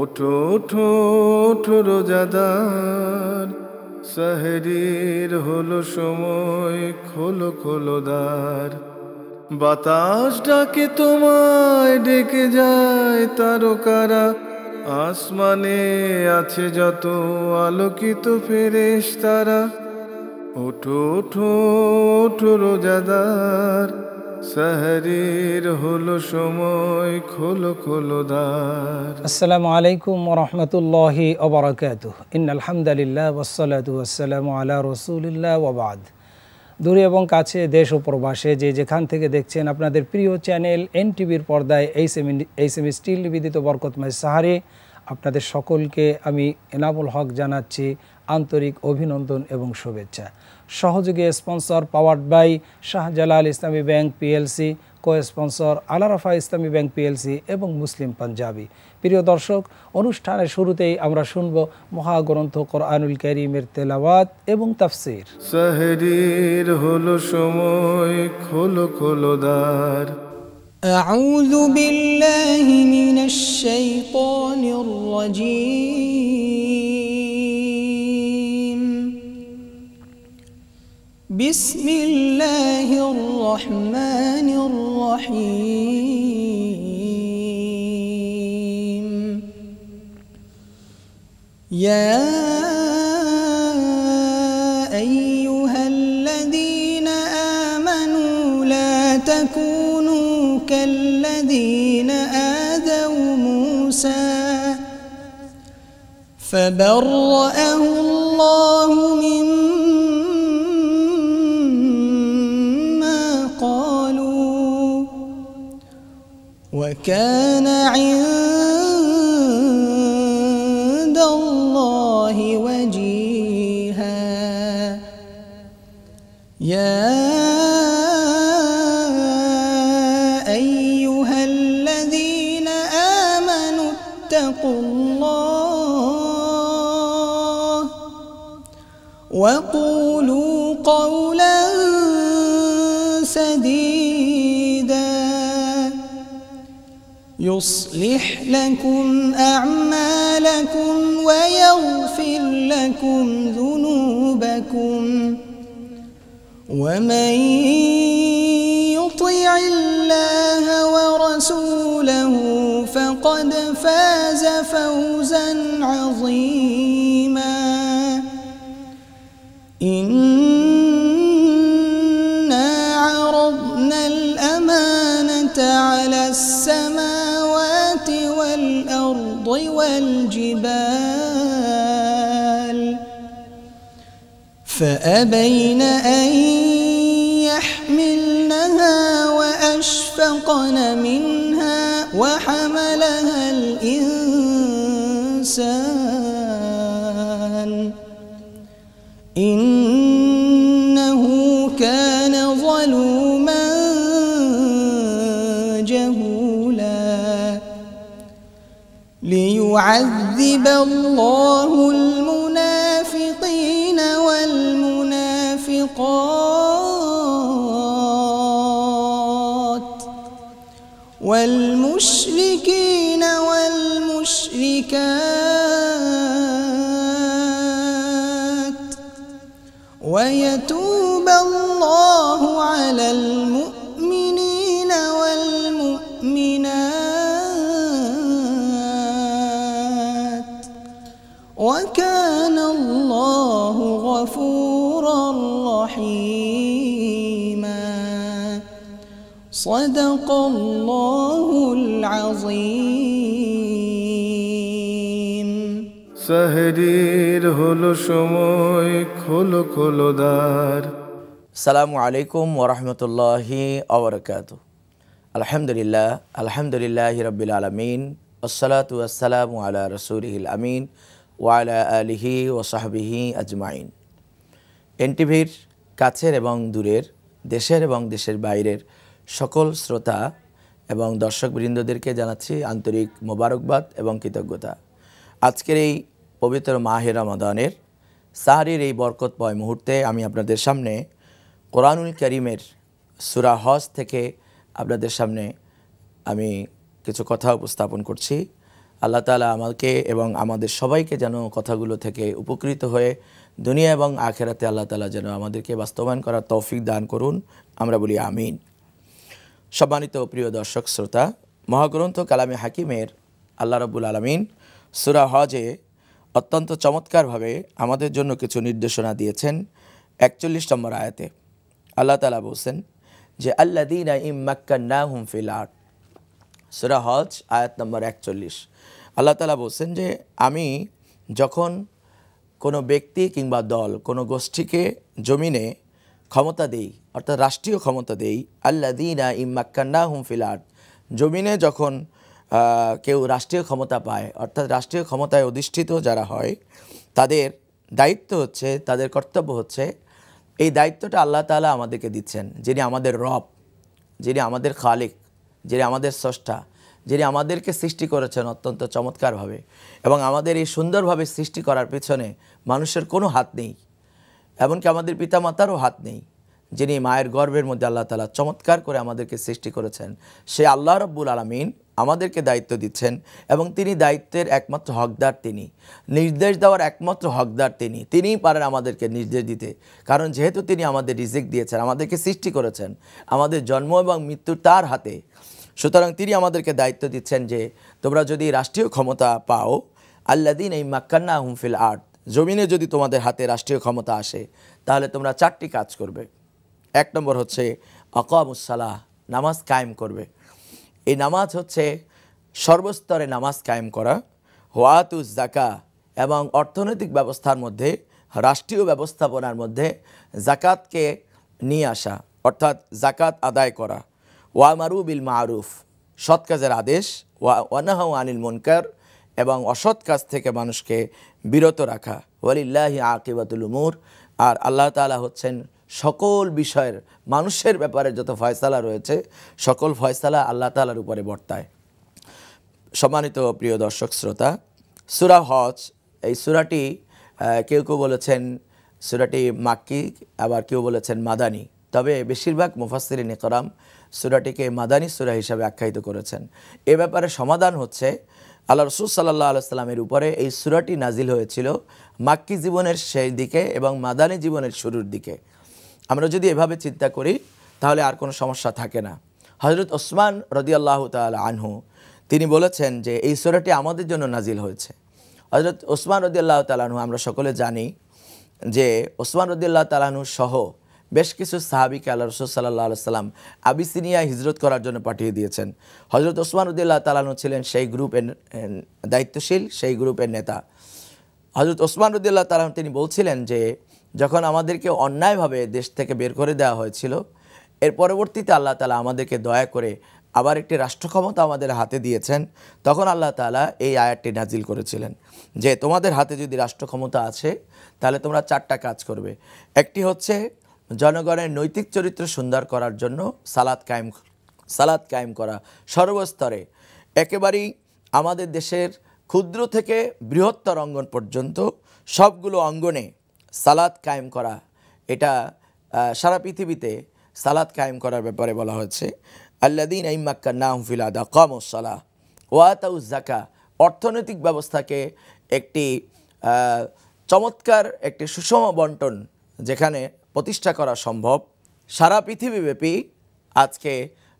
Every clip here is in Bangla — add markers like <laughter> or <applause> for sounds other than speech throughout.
ওঠো ওঠো ওঠো রোজাদার সাহেরির হলো সময় খোলো খোলো দ্বার বাতাস ডাকে তোমায় ডেকে যায় তারকারা আসমানে আছে যত আলোকিত ফেরেশ তারা ওঠো ওঠো ওঠো রোজাদার সাহরির হলো সময় খোলো খোলো দ্বার আসসালামু আলাইকুম রহমতুল্লাহি অবরাকাত ইন আলহামদুলিল্লাহ ওসালাতু আসসালামু আলা রসুলিল্লাহ ওবাদ দূরে এবং কাছে দেশ ও প্রবাসে যে যেখান থেকে দেখছেন আপনাদের প্রিয় চ্যানেল এন টিভির পর্দায় এইচ এম স্টিল নিবেদিত বরকতময় সাহারে আপনাদের সকলকে আমি এনামুল হক জানাচ্ছি আন্তরিক অভিনন্দন এবং শুভেচ্ছা সহযোগী sponsor powered by Shahjalal Islami bank PLC co sponsor Al-Arafah Islami bank PLC এবং মুসলিম পাঞ্জাবি প্রিয় দর্শক অনুষ্ঠানের শুরুতেই আমরা শুনব মহাগ্রন্থ কোরআনুল করিমের তেলাওয়াত এবং তাফসির সাহরির হলো সময় খোলো খোলো দ্বার আউযু বিল্লাহি মিনাশ শাইতানির الرجيم بسم الله الرحمن الرحيم يا أيها الذين آمنوا لا تكونوا كالذين آذوا موسى فبرأه الله كان عند يصلح لكم أعمالكم ويغفر لكم ذنوبكم ومن فأبين أن يحملنها وأشفقن منها وحملها الإنسان إنه كان ظلوما جهولا ليعذب الله الميقات والمشركين والمشركات ويتوب الله على المشركين صدق الله العظيم সাহরির হলো সময় খোলো খোলো দ্বার সালামু আলাইকুম ওরহমতুল্লাহি অবরকাত আলহামদুলিল্লাহ আলহামদুলিল্লাহ রবিল আলমিন ওসলাতু আসসালামু আলা রসুলহিল আমিন ওয়ালা আলিহি ও সাহবিহি আজমাইন এনটিভির কাছের এবং দূরের দেশের এবং দেশের বাইরের সকল শ্রোতা এবং দর্শক বৃন্দদেরকে জানাচ্ছি আন্তরিক মোবারকবাদ এবং কৃতজ্ঞতা আজকের এই পবিত্র মাহের রমাদানের সাহারির এই বরকতময় মুহূর্তে আমি আপনাদের সামনে কোরআনুল করিমের সুরা হজ থেকে আপনাদের সামনে আমি কিছু কথা উপস্থাপন করছি আল্লাহ তালা আমাকে এবং আমাদের সবাইকে যেন কথাগুলো থেকে উপকৃত হয়ে দুনিয়া এবং আখেরাতে আল্লাহ তালা যেন আমাদেরকে বাস্তবায়ন করার তৌফিক দান করুন আমরা বলি আমিন সম্মানিত প্রিয় দর্শক শ্রোতা মহাগ্রন্থ কালামে হাকিমের আল্লাহ রবুল আলমিন সুরা হজে অত্যন্ত চমৎকারভাবে আমাদের জন্য কিছু নির্দেশনা দিয়েছেন একচল্লিশ নম্বর আয়াতে আল্লাহ তালা বলছেন যে আল্লা দিন ইম মাক্কান্না হুম ফিল আর্ট সুরা হজ আয়াত নম্বর একচল্লিশ আল্লাহ তালা বলছেন যে আমি যখন কোনো ব্যক্তি কিংবা দল কোনো গোষ্ঠীকে জমিনে ক্ষমতা দেই অর্থাৎ রাষ্ট্রীয় ক্ষমতা দেই আল্লা দিনা ইম্মাক্কান্না হুম ফিলাট জমিনে যখন কেউ রাষ্ট্রীয় ক্ষমতা পায় অর্থাৎ রাষ্ট্রীয় ক্ষমতায় অধিষ্ঠিত যারা হয় তাদের দায়িত্ব হচ্ছে তাদের কর্তব্য হচ্ছে এই দায়িত্বটা আল্লাহ তালা আমাদেরকে দিচ্ছেন যিনি আমাদের রব যিনি আমাদের খালিক যিনি আমাদের স্রষ্টা যিনি আমাদেরকে সৃষ্টি করেছেন অত্যন্ত চমৎকারভাবে এবং আমাদের এই সুন্দরভাবে সৃষ্টি করার পেছনে মানুষের কোনো হাত নেই এমনকি আমাদের পিতামাতারও হাত নেই যিনি মায়ের গর্ভের মধ্যে আল্লাহ তালা চমৎকার করে আমাদেরকে সৃষ্টি করেছেন সে আল্লাহ রব্বুল আলমিন আমাদেরকে দায়িত্ব দিচ্ছেন এবং তিনি দায়িত্বের একমাত্র হকদার তিনি নির্দেশ দেওয়ার একমাত্র হকদার তিনি তিনিই পারেন আমাদেরকে নির্দেশ দিতে কারণ যেহেতু তিনি আমাদের রিজিক দিয়েছেন আমাদেরকে সৃষ্টি করেছেন আমাদের জন্ম এবং মৃত্যু তার হাতে সুতরাং তিনি আমাদেরকে দায়িত্ব দিচ্ছেন যে তোমরা যদি রাষ্ট্রীয় ক্ষমতা পাও আল্লাদিন এই মাক্কান্না হুমফিল আর্ট জমিনে যদি তোমাদের হাতে রাষ্ট্রীয় ক্ষমতা আসে তাহলে তোমরা চারটি কাজ করবে এক নম্বর হচ্ছে অকামুসালাহ নামাজ কায়েম করবে এই নামাজ হচ্ছে সর্বস্তরে নামাজ কায়েম করা হোয়াতুজ জাকা এবং অর্থনৈতিক ব্যবস্থার মধ্যে রাষ্ট্রীয় ব্যবস্থাপনার মধ্যে জাকাতকে নিয়ে আসা অর্থাৎ জাকাত আদায় করা ওয়ামারু বিল মারুফ সৎ কাজের আদেশ ওয়া ওয়ানাহ আনিল মনকার এবং অসৎ কাজ থেকে মানুষকে বিরত রাখা ওয়ালিল্লাহি আকিবাতুল উমুর আর আল্লাহ তালা হচ্ছেন সকল বিষয়ের মানুষের ব্যাপারে যত ফয়সালা রয়েছে সকল ফয়সালা আল্লাহ তালার উপরে বর্তায় সম্মানিত প্রিয় দর্শক শ্রোতা সুরা হজ এই সুরাটি কেউ কেউ বলেছেন সুরাটি মাক্কি আবার কেউ বলেছেন মাদানি তবে বেশিরভাগ মুফাসিরিন নিকরাম সুরাটিকে মাদানি সুরা হিসাবে আখ্যায়িত করেছেন এ ব্যাপারে সমাধান হচ্ছে আল্লাহ রসুল সাল্লাহ আলাইস্লামের উপরে এই সুরাটি নাজিল হয়েছিল মাক্কি জীবনের শেষ দিকে এবং মাদানী জীবনের শুরুর দিকে আমরা যদি এভাবে চিন্তা করি তাহলে আর কোনো সমস্যা থাকে না হজরত ওসমান রদিয়াল্লাহ তাল আনহু তিনি বলেছেন যে এই সুরাটি আমাদের জন্য নাজিল হয়েছে হজরত ওসমান রদিয়াল্লাহ তালাহু আমরা সকলে জানি যে ওসমান রদিয়াল্লাহ তালাহু সহ বেশ কিছু সাহাবিকে আল্লাহ রসুল সাল্লাহ সাল্লাম আবিসিনিয়া হিজরত করার জন্য পাঠিয়ে দিয়েছেন হজরত ওসমান উদ্দিল্লাহ তালানু ছিলেন সেই গ্রুপের দায়িত্বশীল সেই গ্রুপের নেতা হজরত ওসমান উদ্দিল্লাহ তালান তিনি বলছিলেন যে যখন আমাদেরকে অন্যায়ভাবে দেশ থেকে বের করে দেওয়া হয়েছিল এর পরবর্তীতে আল্লাহ তালা আমাদেরকে দয়া করে আবার একটি রাষ্ট্র ক্ষমতা আমাদের হাতে দিয়েছেন তখন আল্লাহ তালা এই আয়াতটি নাজিল করেছিলেন যে তোমাদের হাতে যদি রাষ্ট্র ক্ষমতা আছে তাহলে তোমরা চারটা কাজ করবে একটি হচ্ছে জনগণের নৈতিক চরিত্র সুন্দর করার জন্য সালাদ কায়েম সালাদ কায়েম করা সর্বস্তরে একেবারেই আমাদের দেশের ক্ষুদ্র থেকে বৃহত্তর অঙ্গন পর্যন্ত সবগুলো অঙ্গনে সালাদ কায়েম করা এটা সারা পৃথিবীতে সালাদ কায়েম করার ব্যাপারে বলা হয়েছে আল্লাদিন ইম্মাক্কা নাহফিল আদা কমসালাহ ওয়াতাউজ জাকা অর্থনৈতিক ব্যবস্থাকে একটি চমৎকার একটি সুষম বন্টন যেখানে প্রতিষ্ঠা করা সম্ভব সারা পৃথিবীব্যাপী আজকে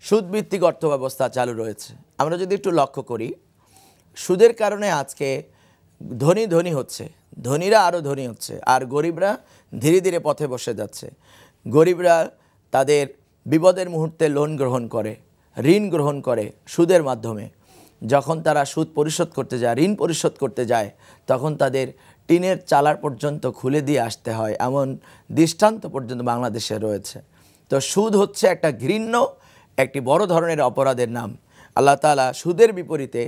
সুদভিত্তিক অর্থব্যবস্থা চালু রয়েছে আমরা যদি একটু লক্ষ্য করি সুদের কারণে আজকে ধনী ধনী হচ্ছে ধনীরা আরও ধনী হচ্ছে আর গরিবরা ধীরে ধীরে পথে বসে যাচ্ছে গরিবরা তাদের বিপদের মুহূর্তে লোন গ্রহণ করে ঋণ গ্রহণ করে সুদের মাধ্যমে যখন তারা সুদ পরিশোধ করতে যায় ঋণ পরিশোধ করতে যায় তখন তাদের টিনের চালার পর্যন্ত খুলে দিয়ে আসতে হয় এমন দৃষ্টান্ত পর্যন্ত বাংলাদেশে রয়েছে তো সুদ হচ্ছে একটা ঘৃণ্য একটি বড় ধরনের অপরাধের নাম আল্লাহ তালা সুদের বিপরীতে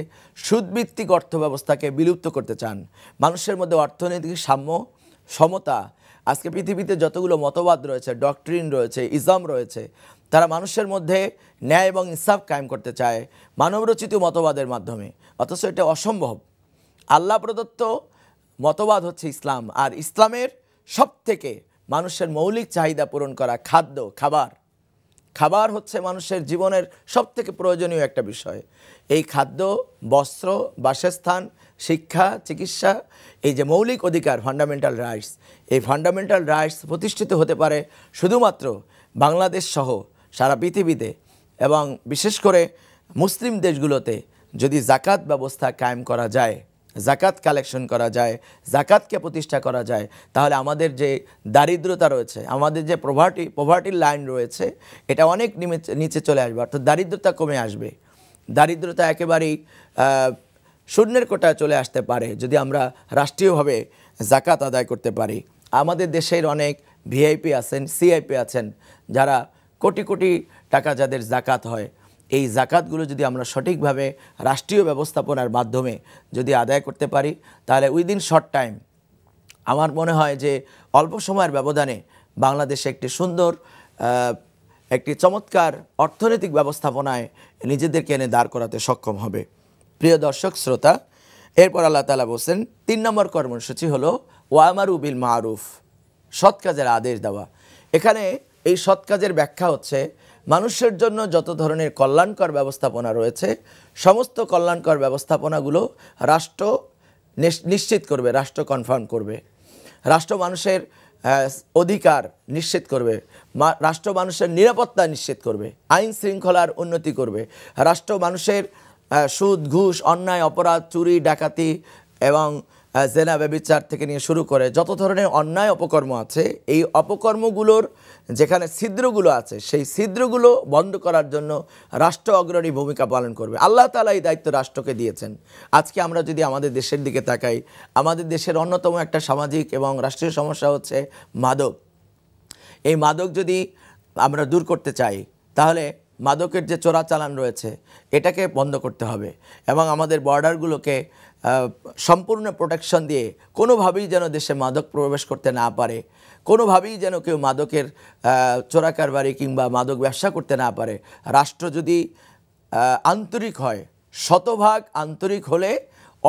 সুদভিত্তিক ব্যবস্থাকে বিলুপ্ত করতে চান মানুষের মধ্যে অর্থনৈতিক সাম্য সমতা আজকে পৃথিবীতে যতগুলো মতবাদ রয়েছে ডক্ট্রিন রয়েছে ইজম রয়েছে তারা মানুষের মধ্যে ন্যায় এবং ইনসাফ কায়েম করতে চায় মানবরচিত মতবাদের মাধ্যমে অথচ এটা অসম্ভব আল্লাহ প্রদত্ত মতবাদ হচ্ছে ইসলাম আর ইসলামের সব থেকে মানুষের মৌলিক চাহিদা পূরণ করা খাদ্য খাবার খাবার হচ্ছে মানুষের জীবনের সব থেকে প্রয়োজনীয় একটা বিষয় এই খাদ্য বস্ত্র বাসস্থান শিক্ষা চিকিৎসা এই যে মৌলিক অধিকার ফান্ডামেন্টাল রাইটস এই ফান্ডামেন্টাল রাইটস প্রতিষ্ঠিত হতে পারে শুধুমাত্র বাংলাদেশ সহ সারা পৃথিবীতে এবং বিশেষ করে মুসলিম দেশগুলোতে যদি জাকাত ব্যবস্থা কায়েম করা যায় জাকাত কালেকশন করা যায় জাকাতকে প্রতিষ্ঠা করা যায় তাহলে আমাদের যে দারিদ্রতা রয়েছে আমাদের যে প্রভার্টি প্রভার্টির লাইন রয়েছে এটা অনেক নিচে চলে আসবে অর্থাৎ দারিদ্রতা কমে আসবে দারিদ্রতা একেবারেই শূন্যের কোটায় চলে আসতে পারে যদি আমরা রাষ্ট্রীয়ভাবে জাকাত আদায় করতে পারি আমাদের দেশের অনেক ভিআইপি আছেন সিআইপি আছেন যারা কোটি কোটি টাকা যাদের জাকাত হয় এই জাকাতগুলো যদি আমরা সঠিকভাবে রাষ্ট্রীয় ব্যবস্থাপনার মাধ্যমে যদি আদায় করতে পারি তাহলে উইদিন শর্ট টাইম আমার মনে হয় যে অল্প সময়ের ব্যবধানে বাংলাদেশে একটি সুন্দর একটি চমৎকার অর্থনৈতিক ব্যবস্থাপনায় নিজেদেরকে এনে দাঁড় করাতে সক্ষম হবে প্রিয় দর্শক শ্রোতা এরপর আল্লাহ তালা বলছেন তিন নম্বর কর্মসূচি হলো ওয়ামারু বিল মারুফ সৎ কাজের আদেশ দেওয়া এখানে এই সৎ কাজের ব্যাখ্যা হচ্ছে মানুষের জন্য যত ধরনের কল্যাণকর ব্যবস্থাপনা রয়েছে সমস্ত কল্যাণকর ব্যবস্থাপনাগুলো রাষ্ট্র নিশ্চিত করবে রাষ্ট্র কনফার্ম করবে রাষ্ট্র মানুষের অধিকার নিশ্চিত করবে রাষ্ট্র মানুষের নিরাপত্তা নিশ্চিত করবে আইন শৃঙ্খলার উন্নতি করবে রাষ্ট্র মানুষের সুদ ঘুষ অন্যায় অপরাধ চুরি ডাকাতি এবং জেনা ব্যবিচার থেকে নিয়ে শুরু করে যত ধরনের অন্যায় অপকর্ম আছে এই অপকর্মগুলোর যেখানে ছিদ্রগুলো আছে সেই ছিদ্রগুলো বন্ধ করার জন্য রাষ্ট্র অগ্রণী ভূমিকা পালন করবে আল্লাহ তালা এই দায়িত্ব রাষ্ট্রকে দিয়েছেন আজকে আমরা যদি আমাদের দেশের দিকে তাকাই আমাদের দেশের অন্যতম একটা সামাজিক এবং রাষ্ট্রীয় সমস্যা হচ্ছে মাদক এই মাদক যদি আমরা দূর করতে চাই তাহলে মাদকের যে চোরাচালান রয়েছে এটাকে বন্ধ করতে হবে এবং আমাদের বর্ডারগুলোকে সম্পূর্ণ প্রোটেকশন দিয়ে কোনোভাবেই যেন দেশে মাদক প্রবেশ করতে না পারে কোনোভাবেই যেন কেউ মাদকের চোরাকারবারি কিংবা মাদক ব্যবসা করতে না পারে রাষ্ট্র যদি আন্তরিক হয় শতভাগ আন্তরিক হলে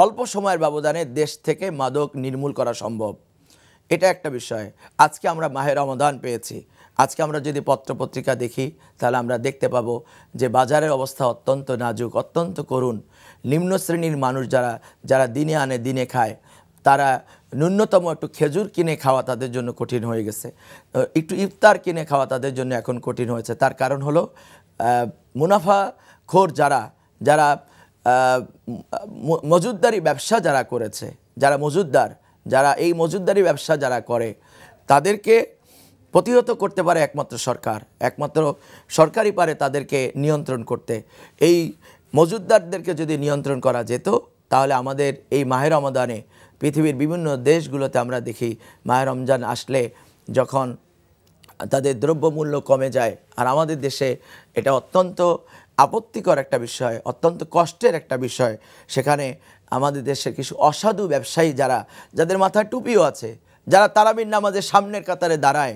অল্প সময়ের ব্যবধানে দেশ থেকে মাদক নির্মূল করা সম্ভব এটা একটা বিষয় আজকে আমরা মাহে রমদান পেয়েছি আজকে আমরা যদি পত্রপত্রিকা দেখি তাহলে আমরা দেখতে পাবো যে বাজারের অবস্থা অত্যন্ত নাজুক অত্যন্ত করুণ নিম্ন শ্রেণীর মানুষ যারা যারা দিনে আনে দিনে খায় তারা ন্যূনতম একটু খেজুর কিনে খাওয়া তাদের জন্য কঠিন হয়ে গেছে একটু ইফতার কিনে খাওয়া তাদের জন্য এখন কঠিন হয়েছে তার কারণ হলো মুনাফাখোর যারা যারা মজুদ্দারি ব্যবসা যারা করেছে যারা মজুদ্দার যারা এই মজুদারি ব্যবসা যারা করে তাদেরকে প্রতিহত করতে পারে একমাত্র সরকার একমাত্র সরকারই পারে তাদেরকে নিয়ন্ত্রণ করতে এই মজুদ্দারদেরকে যদি নিয়ন্ত্রণ করা যেত তাহলে আমাদের এই মাহের রমাদানে পৃথিবীর বিভিন্ন দেশগুলোতে আমরা দেখি মাহের রমজান আসলে যখন তাদের দ্রব্যমূল্য কমে যায় আর আমাদের দেশে এটা অত্যন্ত আপত্তিকর একটা বিষয় অত্যন্ত কষ্টের একটা বিষয় সেখানে আমাদের দেশের কিছু অসাধু ব্যবসায়ী যারা যাদের মাথায় টুপিও আছে যারা তারাবির নামাজের সামনের কাতারে দাঁড়ায়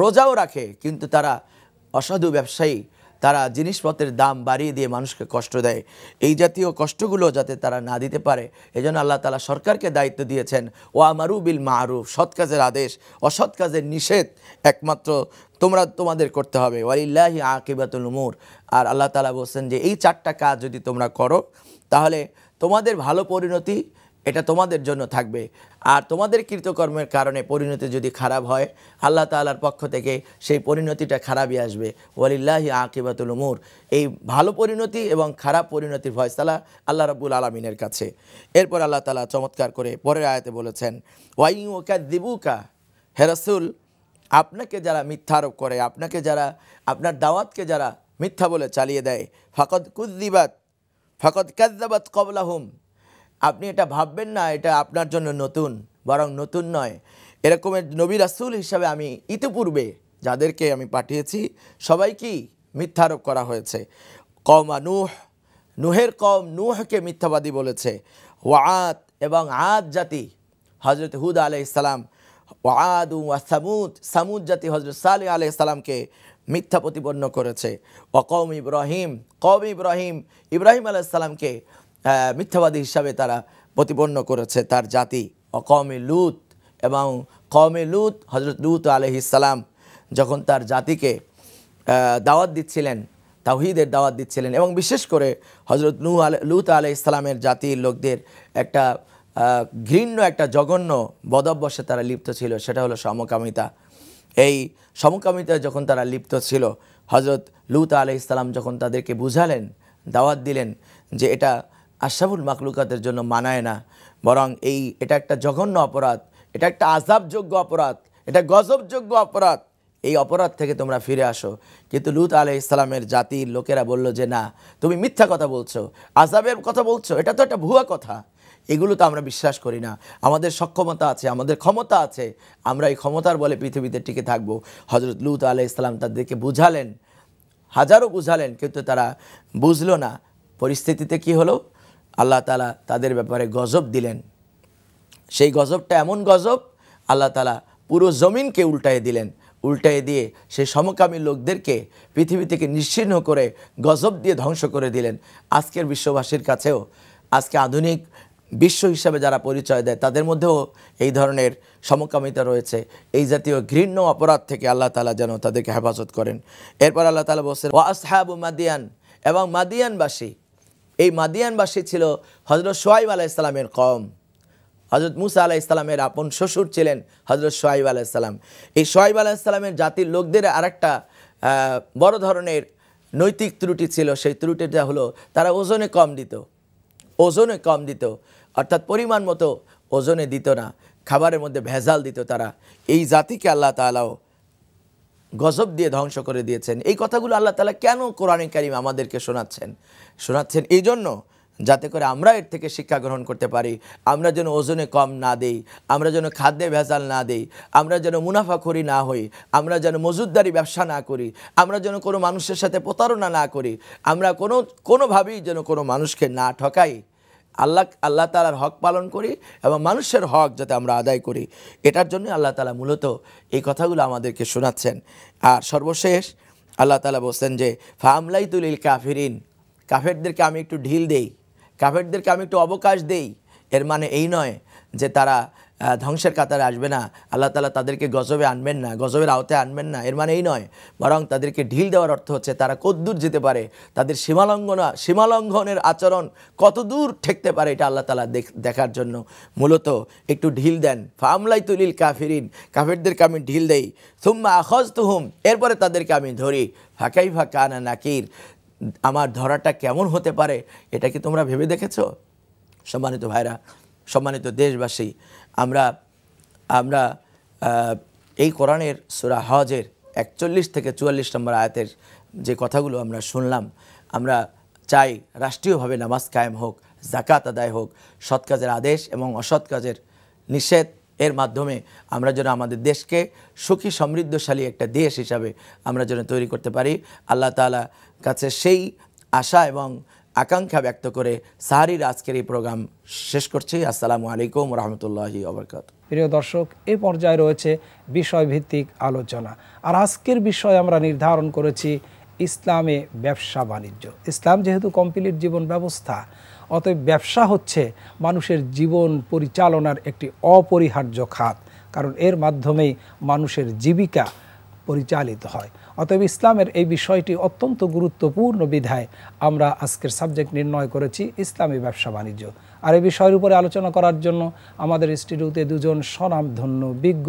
রোজাও রাখে কিন্তু তারা অসাধু ব্যবসায়ী তারা জিনিসপত্রের দাম বাড়িয়ে দিয়ে মানুষকে কষ্ট দেয় এই জাতীয় কষ্টগুলো যাতে তারা না দিতে পারে এজন্য আল্লাহ তালা সরকারকে দায়িত্ব দিয়েছেন ও আমারু বিল মারুফ সৎ কাজের আদেশ অসৎ কাজের নিষেধ একমাত্র তোমরা তোমাদের করতে হবে ওয়ালিল্লাহি আকিবাতুল উমুর আর আল্লাহ তালা বলছেন যে এই চারটা কাজ যদি তোমরা করো তাহলে তোমাদের ভালো পরিণতি এটা তোমাদের জন্য থাকবে আর তোমাদের কৃতকর্মের কারণে পরিণতি যদি খারাপ হয় আল্লাহ তালার পক্ষ থেকে সেই পরিণতিটা খারাপই আসবে ওয়ালিল্লাহি আকিবাতুল উমুর এই ভালো পরিণতি এবং খারাপ পরিণতির ফয়সালা আল্লাহ রাবুল আলমিনের কাছে এরপর আল্লাহ তালা চমৎকার করে পরের আয়াতে বলেছেন ওয়াই ওকা দিবুকা হেরাসুল আপনাকে যারা মিথ্যা আরোপ করে আপনাকে যারা আপনার দাওয়াতকে যারা মিথ্যা বলে চালিয়ে দেয় ফাকদ কুদ্দিবাত ফাকত কাদ্দাবাত কবলা হুম আপনি এটা ভাববেন না এটা আপনার জন্য নতুন বরং নতুন নয় এরকমের নবী রাসুল হিসাবে আমি ইতিপূর্বে যাদেরকে আমি পাঠিয়েছি সবাইকেই মিথ্যারোপ করা হয়েছে কমা নুহ নুহের কম নুহকে মিথ্যাবাদী বলেছে ওয়াত এবং আদ জাতি হজরত হুদ আলাইসালাম ওয়াদ ওয়া সামুদ সামুদ জাতি হজরত সালে আলাইসালামকে মিথ্যা প্রতিপন্ন করেছে অকম ইব্রাহিম কম ইব্রাহিম ইব্রাহিম আলাইসাল্লামকে মিথ্যাবাদী হিসাবে তারা প্রতিপন্ন করেছে তার জাতি অকমে লুত এবং কমে লুত হজরত লুত আলহিসাল্লাম যখন তার জাতিকে দাওয়াত দিচ্ছিলেন তাহিদের দাওয়াত দিচ্ছিলেন এবং বিশেষ করে হজরত নু আল লুত আলহ ইসলামের জাতির লোকদের একটা ঘৃণ্য একটা জঘন্য বদভ্যসে তারা লিপ্ত ছিল সেটা হলো সমকামিতা এই সমকামিতা যখন তারা লিপ্ত ছিল হজরত লুত আলি ইসলাম যখন তাদেরকে বুঝালেন দাওয়াত দিলেন যে এটা আশাবুল মাকলুকাতের জন্য মানায় না বরং এই এটা একটা জঘন্য অপরাধ এটা একটা আজাবযোগ্য অপরাধ এটা গজবযোগ্য অপরাধ এই অপরাধ থেকে তোমরা ফিরে আসো কিন্তু লুত আলি ইসলামের জাতির লোকেরা বলল যে না তুমি মিথ্যা কথা বলছো আজাবের কথা বলছো এটা তো একটা ভুয়া কথা এগুলো তো আমরা বিশ্বাস করি না আমাদের সক্ষমতা আছে আমাদের ক্ষমতা আছে আমরা এই ক্ষমতার বলে পৃথিবীতে টিকে থাকব হজরত লুত আলাহ ইসলাম তাদেরকে বুঝালেন হাজারো বুঝালেন কিন্তু তারা বুঝলো না পরিস্থিতিতে কি হলো আল্লাহ তালা তাদের ব্যাপারে গজব দিলেন সেই গজবটা এমন গজব আল্লাহ তালা পুরো জমিনকে উল্টায় দিলেন উল্টায় দিয়ে সেই সমকামী লোকদেরকে পৃথিবী থেকে নিশ্চিহ্ন করে গজব দিয়ে ধ্বংস করে দিলেন আজকের বিশ্ববাসীর কাছেও আজকে আধুনিক বিশ্ব হিসাবে যারা পরিচয় দেয় তাদের মধ্যেও এই ধরনের সমকামিতা রয়েছে এই জাতীয় ঘৃণ্য অপরাধ থেকে আল্লাহ তালা যেন তাদেরকে হেফাজত করেন এরপর আল্লাহ তালা বলছেন ওয়াসহাবু মাদিয়ান এবং মাদিয়ানবাসী এই মাদিয়ানবাসী ছিল হজরত সোহাইব আলাহ ইসলামের কম হজরত মুসা আলাহ ইসলামের আপন শ্বশুর ছিলেন হজরত সোহাইব আলাহ ইসলাম এই সোহাইব আলাহ ইসলামের জাতির লোকদের আরেকটা বড় ধরনের নৈতিক ত্রুটি ছিল সেই ত্রুটিটা হলো তারা ওজনে কম দিত ওজনে কম দিত অর্থাৎ পরিমাণ মতো ওজনে দিত না খাবারের মধ্যে ভেজাল দিত তারা এই জাতিকে আল্লাহ তালাও গজব দিয়ে ধ্বংস করে দিয়েছেন এই কথাগুলো আল্লাহ তালা কেন কোরআনে কারিম আমাদেরকে শোনাচ্ছেন শোনাচ্ছেন এই জন্য যাতে করে আমরা এর থেকে শিক্ষা গ্রহণ করতে পারি আমরা যেন ওজনে কম না দেই আমরা যেন খাদ্যে ভেজাল না দেই আমরা যেন মুনাফাখরি না হই আমরা যেন মজুদদারি ব্যবসা না করি আমরা যেন কোনো মানুষের সাথে প্রতারণা না করি আমরা কোনো কোনোভাবেই যেন কোনো মানুষকে না ঠকাই আল্লাহ আল্লাহ তালার হক পালন করি এবং মানুষের হক যাতে আমরা আদায় করি এটার জন্য আল্লাহ তালা মূলত এই কথাগুলো আমাদেরকে শোনাচ্ছেন আর সর্বশেষ আল্লাহ তালা বলছেন যে ফামলাইতুল ইল কাফিরিন কাফেরদেরকে আমি একটু ঢিল দেই কাফেরদেরকে আমি একটু অবকাশ দেই এর মানে এই নয় যে তারা ধ্বংসের কাতারে আসবে না আল্লাহ তালা তাদেরকে গজবে আনবেন না গজবের আওতায় আনবেন না এর মানে এই নয় বরং তাদেরকে ঢিল দেওয়ার অর্থ হচ্ছে তারা কদ্দূর যেতে পারে তাদের সীমালঙ্ঘনা সীমালঙ্ঘনের আচরণ কত দূর ঠেকতে পারে এটা আল্লাহ তালা দেখার জন্য মূলত একটু ঢিল দেন ফামলাই তুলিল কাফিরিন কাফেরদেরকে আমি ঢিল দেই থুম্মা আখজ তুহুম এরপরে তাদেরকে আমি ধরি ফাঁকাই ফাঁকা না নাকির আমার ধরাটা কেমন হতে পারে এটা কি তোমরা ভেবে দেখেছ সম্মানিত ভাইরা সম্মানিত দেশবাসী আমরা আমরা এই কোরআনের সুরা হজের একচল্লিশ থেকে চুয়াল্লিশ নম্বর আয়াতের যে কথাগুলো আমরা শুনলাম আমরা চাই রাষ্ট্রীয়ভাবে নামাজ কায়েম হোক জাকাত আদায় হোক সৎ কাজের আদেশ এবং অসৎ কাজের নিষেধ এর মাধ্যমে আমরা যেন আমাদের দেশকে সুখী সমৃদ্ধশালী একটা দেশ হিসাবে আমরা যেন তৈরি করতে পারি আল্লাহ তালা কাছে সেই আশা এবং আকাঙ্ক্ষা ব্যক্ত করে সাহারির আজকের এই প্রোগ্রাম শেষ করছি আসসালামু আলাইকুম রহমতুল্লাহি অবরকাত প্রিয় দর্শক এ পর্যায়ে রয়েছে বিষয়ভিত্তিক আলোচনা আর আজকের বিষয় আমরা নির্ধারণ করেছি ইসলামে ব্যবসা বাণিজ্য ইসলাম যেহেতু কমপ্লিট জীবন ব্যবস্থা অতএব ব্যবসা হচ্ছে মানুষের জীবন পরিচালনার একটি অপরিহার্য খাত কারণ এর মাধ্যমেই মানুষের জীবিকা পরিচালিত হয় অতএব ইসলামের এই বিষয়টি অত্যন্ত গুরুত্বপূর্ণ বিধায় আমরা আজকের সাবজেক্ট নির্ণয় করেছি ইসলামী ব্যবসা বাণিজ্য আর এই বিষয়ের উপরে আলোচনা করার জন্য আমাদের ইনস্টিটিউটে দুজন স্বনামধন্য বিজ্ঞ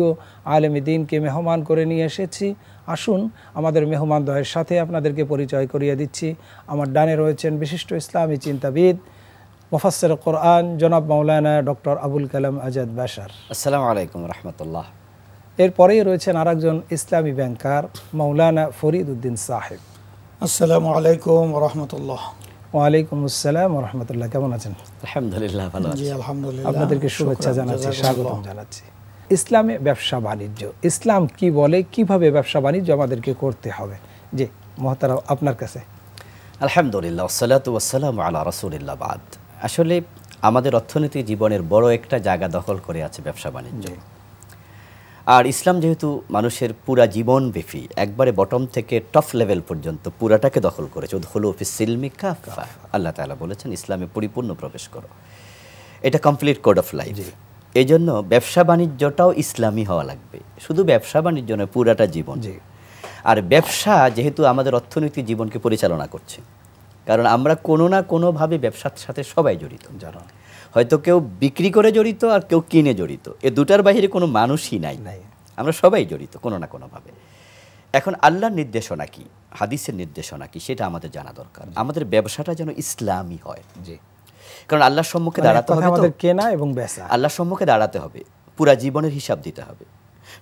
আলেমী দিনকে মেহমান করে নিয়ে এসেছি আসুন আমাদের মেহমান দয়ের সাথে আপনাদেরকে পরিচয় করিয়ে দিচ্ছি আমার ডানে রয়েছেন বিশিষ্ট ইসলামী চিন্তাবিদ মোফাসের কোরআন জনাব মৌলানা ডক্টর আবুল কালাম আজাদ বাসার আসসালামু আলাইকুম রহমতুল্লাহ এরপরেই রয়েছেন আর একজন ইসলামী ব্যাংকার মৌলানা ফরিদ উদ্দিন সাহেব আসসালামু আলাইকুম রহমতুল্লাহ ওয়ালাইকুম আসসালাম রহমতুল্লাহ কেমন আছেন আলহামদুলিল্লাহ ভালো আলহামদুলিল্লাহ আপনাদেরকে শুভেচ্ছা জানাচ্ছি স্বাগতম জানাচ্ছি ইসলামে ব্যবসা বাণিজ্য ইসলাম কি বলে কিভাবে ব্যবসা বাণিজ্য আমাদেরকে করতে হবে যে মহাতারা আপনার কাছে আলহামদুলিল্লাহ সালাত ওয়াসালাম আলা বাদ আসলে আমাদের অর্থনৈতিক জীবনের বড় একটা জায়গা দখল করে আছে ব্যবসা বাণিজ্য আর ইসলাম যেহেতু মানুষের পুরা জীবন ব্যাপী একবারে বটম থেকে টপ লেভেল পর্যন্ত পুরাটাকে দখল করেছে হলো সিলমি কাফা আল্লাহ তালা বলেছেন ইসলামে পরিপূর্ণ প্রবেশ করো এটা কমপ্লিট কোড অফ লাইফ এই জন্য ব্যবসা বাণিজ্যটাও ইসলামী হওয়া লাগবে শুধু ব্যবসা বাণিজ্য নয় পুরাটা জীবন আর ব্যবসা যেহেতু আমাদের অর্থনৈতিক জীবনকে পরিচালনা করছে কারণ আমরা কোনো না কোনোভাবে ব্যবসার সাথে সবাই জড়িত জানো হয়তো কেউ বিক্রি করে জড়িত আর কেউ কিনে জড়িত এ দুটার বাহিরে কোনো মানুষই নাই আমরা সবাই জড়িত কোনো না কোনোভাবে এখন আল্লাহর নির্দেশনা কি হাদিসের নির্দেশনা কি সেটা আমাদের জানা দরকার আমাদের ব্যবসাটা যেন ইসলামই হয় জি কারণ আল্লাহর সম্মুখে মানে দাঁড়াতে হবে আমাদের কেনা এবং ব্যবসা আল্লাহর সম্মুখে দাঁড়াতে হবে পুরা জীবনের হিসাব দিতে হবে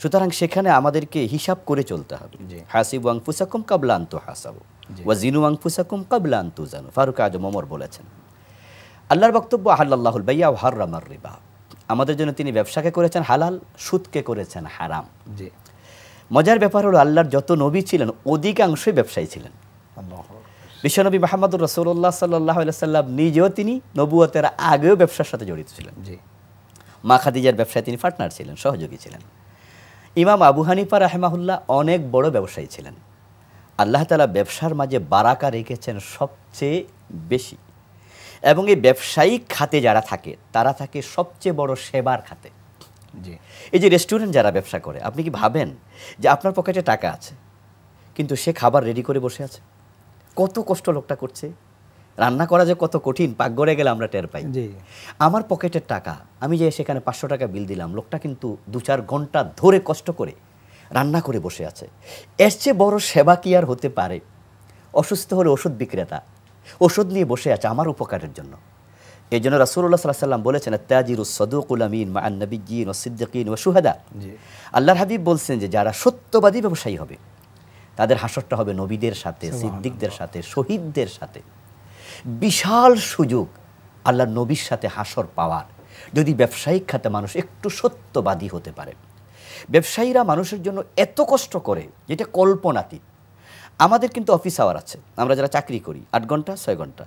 সুতরাং সেখানে আমাদেরকে হিসাব করে চলতে হবে হাসিব ওয়াং ফুসাকুম কাবলান্ত হাসাবো ওয়া জিনু ওয়াং ফুসাকুম কাবলান্ত জানু ফারুক আজম ওমর বলেছেন আল্লাহর বক্তব্য আহাল্লাহুল বাইয়া ও হার্রামার রিবা আমাদের জন্য তিনি ব্যবসাকে করেছেন হালাল সুদকে করেছেন হারাম জি মজার ব্যাপার হলো আল্লাহর যত নবী ছিলেন অধিকাংশই ব্যবসায়ী ছিলেন বিশ্বনবী মাহমুদুর রসৌল্লা সাল্লাহ সাল্লাম নিজেও তিনি নবুয়তের আগেও ব্যবসার সাথে জড়িত ছিলেন জি মা খাদিজার ব্যবসায় তিনি পার্টনার ছিলেন সহযোগী ছিলেন ইমাম আবু হানিফা রাহেমাহুল্লাহ অনেক বড় ব্যবসায়ী ছিলেন আল্লাহ তালা ব্যবসার মাঝে বারাকা রেখেছেন সবচেয়ে বেশি এবং এই ব্যবসায়িক খাতে যারা থাকে তারা থাকে সবচেয়ে বড় সেবার খাতে জি এই যে রেস্টুরেন্ট যারা ব্যবসা করে আপনি কি ভাবেন যে আপনার পকেটে টাকা আছে কিন্তু সে খাবার রেডি করে বসে আছে কত কষ্ট লোকটা করছে রান্না করা যে কত কঠিন পাকঘরে গেলে আমরা টের পাই আমার পকেটের টাকা আমি যে সেখানে পাঁচশো টাকা বিল দিলাম লোকটা কিন্তু দু চার ঘন্টা ধরে কষ্ট করে রান্না করে বসে আছে এর চেয়ে বড় সেবা কি আর হতে পারে অসুস্থ হলে ওষুধ বিক্রেতা ওষুধ নিয়ে বসে আছে আমার উপকারের জন্য এই জন্য রাসুল্লাহ সাল্লাহ সাল্লাম বলেছেন তাজিরু সদুকুল আমিন মা আন্নবিজ্জিন ও সিদ্দিকিন ও সুহাদা আল্লাহর হাবিব বলছেন যে যারা সত্যবাদী ব্যবসায়ী হবে তাদের হাসরটা হবে নবীদের সাথে সিদ্দিকদের সাথে শহীদদের সাথে বিশাল সুযোগ আল্লাহ নবীর সাথে হাসর পাওয়ার যদি ব্যবসায়িক খাতে মানুষ একটু সত্যবাদী হতে পারে ব্যবসায়ীরা মানুষের জন্য এত কষ্ট করে যেটা কল্পনাতীত আমাদের কিন্তু অফিস আওয়ার আছে আমরা যারা চাকরি করি আট ঘন্টা ছয় ঘন্টা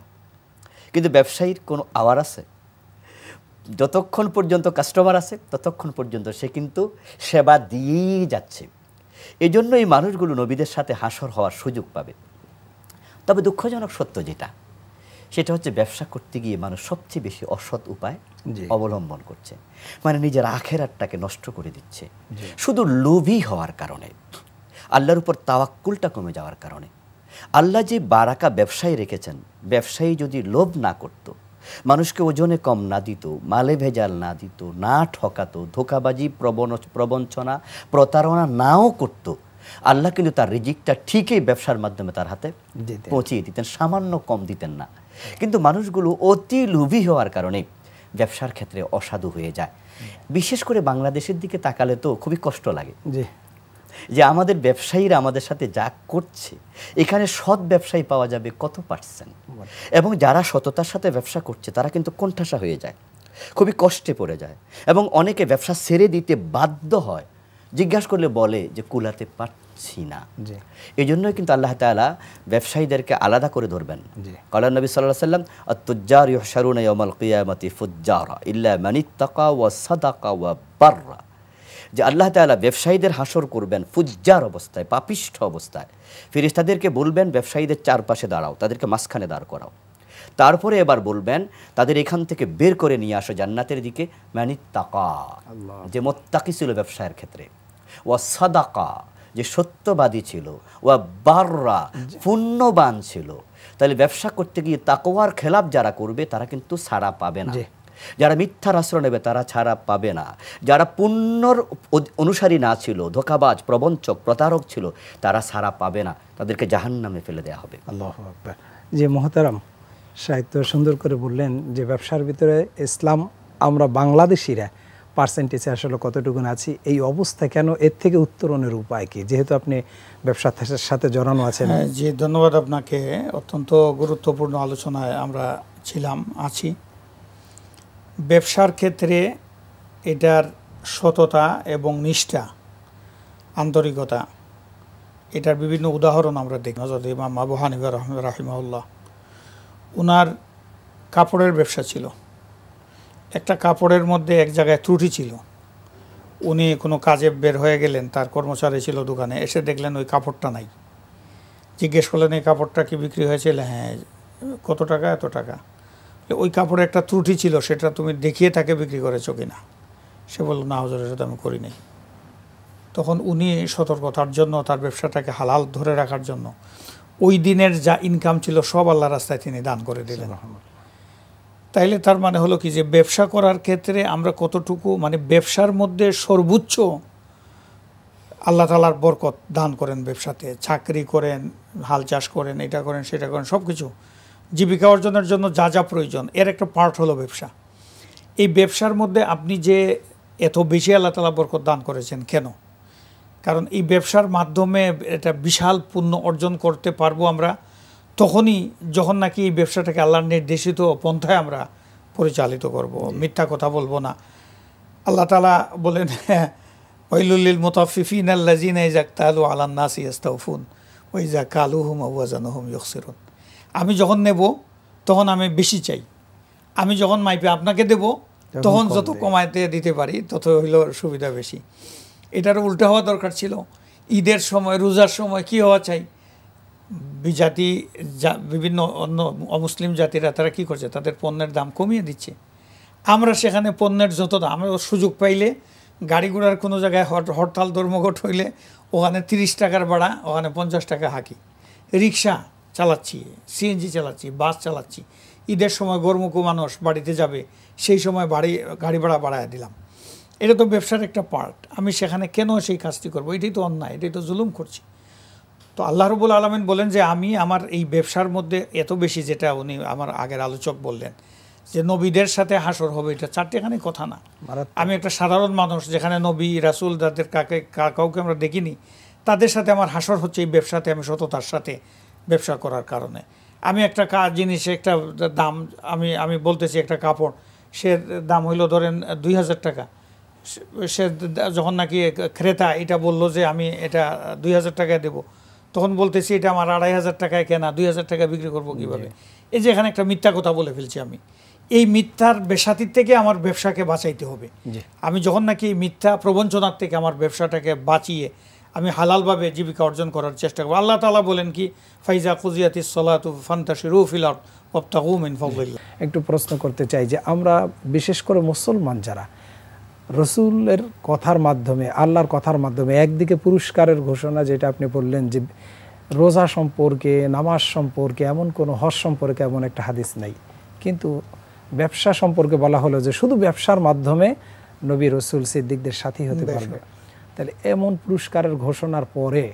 কিন্তু ব্যবসায়ীর কোনো আওয়ার আছে যতক্ষণ পর্যন্ত কাস্টমার আছে ততক্ষণ পর্যন্ত সে কিন্তু সেবা দিয়েই যাচ্ছে এই জন্য এই মানুষগুলো নবীদের সাথে হাসর হওয়ার সুযোগ পাবে তবে দুঃখজনক সত্য যেটা সেটা হচ্ছে ব্যবসা করতে গিয়ে মানুষ সবচেয়ে বেশি অসৎ উপায় অবলম্বন করছে মানে নিজের আখের আটটাকে নষ্ট করে দিচ্ছে শুধু লোভী হওয়ার কারণে আল্লাহর উপর তাওয়াক্কুলটা কমে যাওয়ার কারণে আল্লাহ যে বারাকা ব্যবসায়ী রেখেছেন ব্যবসায়ী যদি লোভ না করত মানুষকে ওজনে কম না দিত মালে ভেজাল না দিত না ঠকাতো ধোকাবাজি প্রবণ প্রবঞ্চনা প্রতারণা নাও করতো আল্লাহ কিন্তু তার রিজিকটা ঠিকই ব্যবসার মাধ্যমে তার হাতে পৌঁছিয়ে দিতেন সামান্য কম দিতেন না কিন্তু মানুষগুলো অতি লোভী হওয়ার কারণে ব্যবসার ক্ষেত্রে অসাধু হয়ে যায় বিশেষ করে বাংলাদেশের দিকে তাকালে তো খুবই কষ্ট লাগে যে আমাদের ব্যবসায়ীরা আমাদের সাথে যা করছে এখানে সৎ ব্যবসায়ী পাওয়া যাবে কত পার্সেন্ট এবং যারা সততার সাথে ব্যবসা করছে তারা কিন্তু কোণঠাসা হয়ে যায় খুবই কষ্টে পড়ে যায় এবং অনেকে ব্যবসা সেরে দিতে বাধ্য হয় জিজ্ঞাসা করলে বলে যে কুলাতে পারছি না এই জন্যই কিন্তু আল্লাহ তালা ব্যবসায়ীদেরকে আলাদা করে ধরবেন কলার নবী সাল্লাহ সাল্লাম তুজ্জার ইহসারুন ইয়ামাল কিয়ামতি ফুজ্জার ইল্লা মানিত্তাকা ওয়া সাদাকা ওয়া বাররা যে আল্লাহ তালা ব্যবসায়ীদের হাসর করবেন ফুজ্জার অবস্থায় পাপিষ্ঠ অবস্থায় ফিরিস্তাদেরকে বলবেন ব্যবসায়ীদের চারপাশে দাঁড়াও তাদেরকে মাঝখানে দাঁড় করাও তারপরে এবার বলবেন তাদের এখান থেকে বের করে নিয়ে আসো জান্নাতের দিকে মানে তাকা যে মোত্তাকি ছিল ব্যবসায়ের ক্ষেত্রে ও সাদাকা যে সত্যবাদী ছিল ও বাররা পুণ্যবান ছিল তাহলে ব্যবসা করতে গিয়ে তাকোয়ার খেলাপ যারা করবে তারা কিন্তু সাড়া পাবে না যারা মিথ্যার আশ্রয় নেবে তারা ছাড়া পাবে না যারা পুণ্যর অনুসারী না ছিল ধোকাবাজ প্রবঞ্চক প্রতারক ছিল তারা ছাড়া পাবে না তাদেরকে জাহান নামে ফেলে দেওয়া হবে আল্লাহ যে মহতারাম সাহিত্য সুন্দর করে বললেন যে ব্যবসার ভিতরে ইসলাম আমরা বাংলাদেশিরা পার্সেন্টেজে আসলে কতটুকু আছি এই অবস্থা কেন এর থেকে উত্তরণের উপায় কি যেহেতু আপনি ব্যবসার সাথে জড়ানো আছেন হ্যাঁ, জি ধন্যবাদ আপনাকে অত্যন্ত গুরুত্বপূর্ণ আলোচনায় আমরা ছিলাম আছি ব্যবসার ক্ষেত্রে এটার সততা এবং নিষ্ঠা আন্তরিকতা এটার বিভিন্ন উদাহরণ আমরা দেখি হজরত ইমাম আবু হানিবা রহম রাহিমাউল্লাহ উনার কাপড়ের ব্যবসা ছিল একটা কাপড়ের মধ্যে এক জায়গায় ত্রুটি ছিল উনি কোনো কাজে বের হয়ে গেলেন তার কর্মচারী ছিল দোকানে এসে দেখলেন ওই কাপড়টা নাই জিজ্ঞেস করলেন এই কাপড়টা কি বিক্রি হয়েছিল হ্যাঁ কত টাকা এত টাকা ওই কাপড়ে একটা ত্রুটি ছিল সেটা তুমি দেখিয়ে তাকে বিক্রি করেছো না সে বলল না হজর সাথে আমি করি নাই তখন উনি সতর্কতার জন্য তার ব্যবসাটাকে হালাল ধরে রাখার জন্য ওই দিনের যা ইনকাম ছিল সব আল্লাহ রাস্তায় তিনি দান করে দিলেন তাইলে তার মানে হলো কি যে ব্যবসা করার ক্ষেত্রে আমরা কতটুকু মানে ব্যবসার মধ্যে সর্বোচ্চ আল্লাহ তালার বরকত দান করেন ব্যবসাতে চাকরি করেন হাল চাষ করেন এটা করেন সেটা করেন সব কিছু জীবিকা অর্জনের জন্য যা যা প্রয়োজন এর একটা পার্ট হলো ব্যবসা এই ব্যবসার মধ্যে আপনি যে এত বেশি আল্লাহ তালা বরকত দান করেছেন কেন কারণ এই ব্যবসার মাধ্যমে এটা বিশাল পুণ্য অর্জন করতে পারবো আমরা তখনই যখন নাকি এই ব্যবসাটাকে আল্লাহর নির্দেশিত পন্থায় আমরা পরিচালিত করব মিথ্যা কথা বলবো না আল্লাহ তালা বলেন <laughs> ওইলুল্লিল মোতাফিফিন আল্লাহ জিনাই জাক তালু আলান্নাস ইয়াস্তাউফুন ওই জাক আলুহুম আওয়াজানহুম ইয়সিরুন আমি যখন নেব তখন আমি বেশি চাই আমি যখন মাইপে আপনাকে দেব তখন যত কমাইতে দিতে পারি তত হইল সুবিধা বেশি এটার উল্টা হওয়া দরকার ছিল ঈদের সময় রোজার সময় কি হওয়া চাই জাতি বিভিন্ন অন্য অমুসলিম জাতিরা তারা কি করছে তাদের পণ্যের দাম কমিয়ে দিচ্ছে আমরা সেখানে পণ্যের যত দাম আমরা সুযোগ পাইলে গাড়ি ঘোড়ার কোনো জায়গায় হরতাল ধর্মঘট হইলে ওখানে তিরিশ টাকার ভাড়া ওখানে পঞ্চাশ টাকা হাঁকি রিক্সা চালাচ্ছি সিএনজি চালাচ্ছি বাস চালাচ্ছি ঈদের সময় গরমুখো মানুষ বাড়িতে যাবে সেই সময় বাড়ি গাড়ি ভাড়া বাড়ায় দিলাম এটা তো ব্যবসার একটা পার্ট আমি সেখানে কেন সেই কাজটি করবো এটাই তো অন্যায় এটাই তো জুলুম করছি তো আল্লাহ রবুল আলমেন বলেন যে আমি আমার এই ব্যবসার মধ্যে এত বেশি যেটা উনি আমার আগের আলোচক বললেন যে নবীদের সাথে হাসর হবে এটা চারটেখানি কথা না আমি একটা সাধারণ মানুষ যেখানে নবী রাসুল দাদের কাকে কাউকে আমরা দেখিনি তাদের সাথে আমার হাসর হচ্ছে এই ব্যবসাতে আমি সততার সাথে ব্যবসা করার কারণে আমি একটা কাজ জিনিস একটা দাম আমি আমি বলতেছি একটা কাপড় সে দাম হইল ধরেন দুই হাজার টাকা সে যখন নাকি ক্রেতা এটা বলল যে আমি এটা দুই হাজার টাকায় দেবো তখন বলতেছি এটা আমার আড়াই হাজার টাকায় কেনা দুই হাজার টাকা বিক্রি করবো কীভাবে এই যে এখানে একটা মিথ্যা কথা বলে ফেলছি আমি এই মিথ্যার বেসাতির থেকে আমার ব্যবসাকে বাঁচাইতে হবে আমি যখন নাকি মিথ্যা প্রবঞ্চনার থেকে আমার ব্যবসাটাকে বাঁচিয়ে আমি হালালভাবে জীবিকা অর্জন করার চেষ্টা করব আল্লাহ তালা বলেন কি ফাইজা কুজিয়াতি সলাতু ফান্তাসি রুফিলার একটু প্রশ্ন করতে চাই যে আমরা বিশেষ করে মুসলমান যারা রসুলের কথার মাধ্যমে আল্লাহর কথার মাধ্যমে একদিকে পুরস্কারের ঘোষণা যেটা আপনি বললেন যে রোজা সম্পর্কে নামাজ সম্পর্কে এমন কোনো হস সম্পর্কে এমন একটা হাদিস নাই কিন্তু ব্যবসা সম্পর্কে বলা হলো যে শুধু ব্যবসার মাধ্যমে নবী রসুল সিদ্দিকদের সাথী হতে পারবে তাহলে এমন পুরস্কারের ঘোষণার পরে